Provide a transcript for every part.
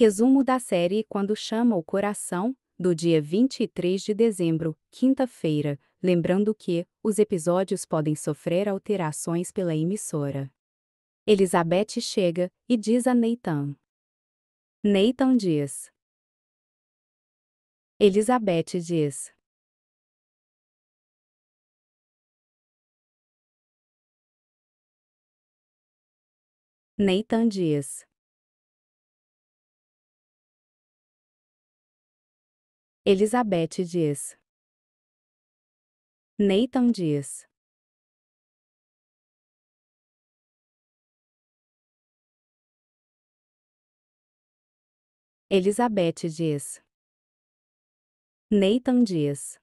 Resumo da série Quando Chama o Coração, do dia 23 de dezembro, quinta-feira, lembrando que os episódios podem sofrer alterações pela emissora. Elizabeth chega e diz a Nathan. Nathan diz. Elizabeth diz. Nathan diz. Elizabeth diz. Nathan diz. Elizabeth diz. Nathan diz.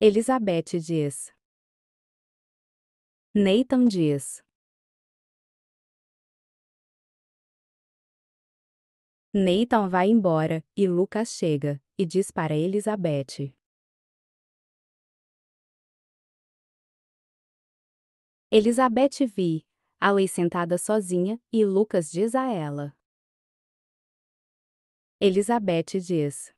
Elizabeth diz. Nathan diz. Nathan vai embora, e Lucas chega, e diz para Elizabeth. Elizabeth vi, a lei sentada sozinha, e Lucas diz a ela. Elizabeth diz.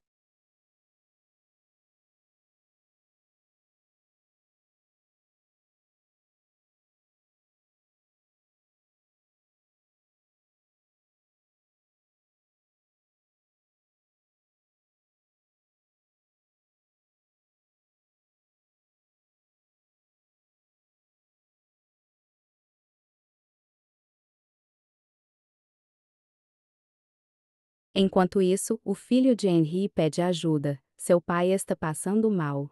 Enquanto isso, o filho de Henry pede ajuda. Seu pai está passando mal.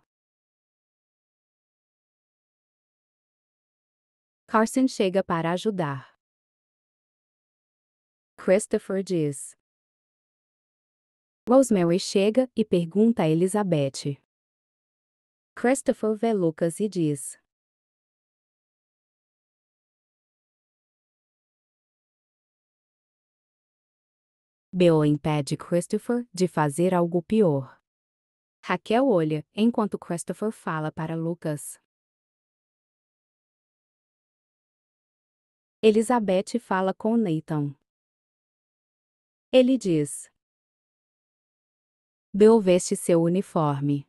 Carson chega para ajudar. Christopher diz. Rosemary chega e pergunta a Elizabeth. Christopher vê Lucas e diz: Beo impede Christopher de fazer algo pior. Raquel olha enquanto Christopher fala para Lucas. Elizabeth fala com Nathan. Ele diz: Beo veste seu uniforme.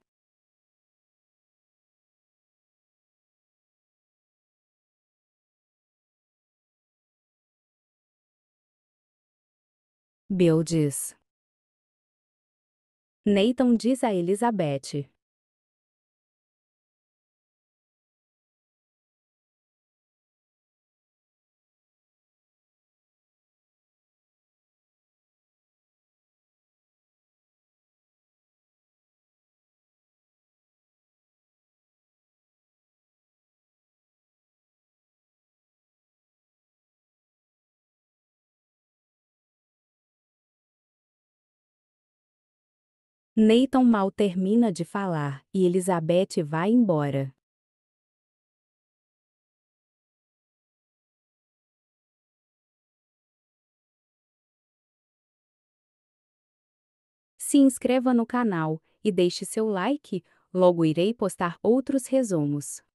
Bill diz. Nathan diz a Elizabeth. Nathan mal termina de falar e Elizabeth vai embora. Se inscreva no canal e deixe seu like, logo irei postar outros resumos.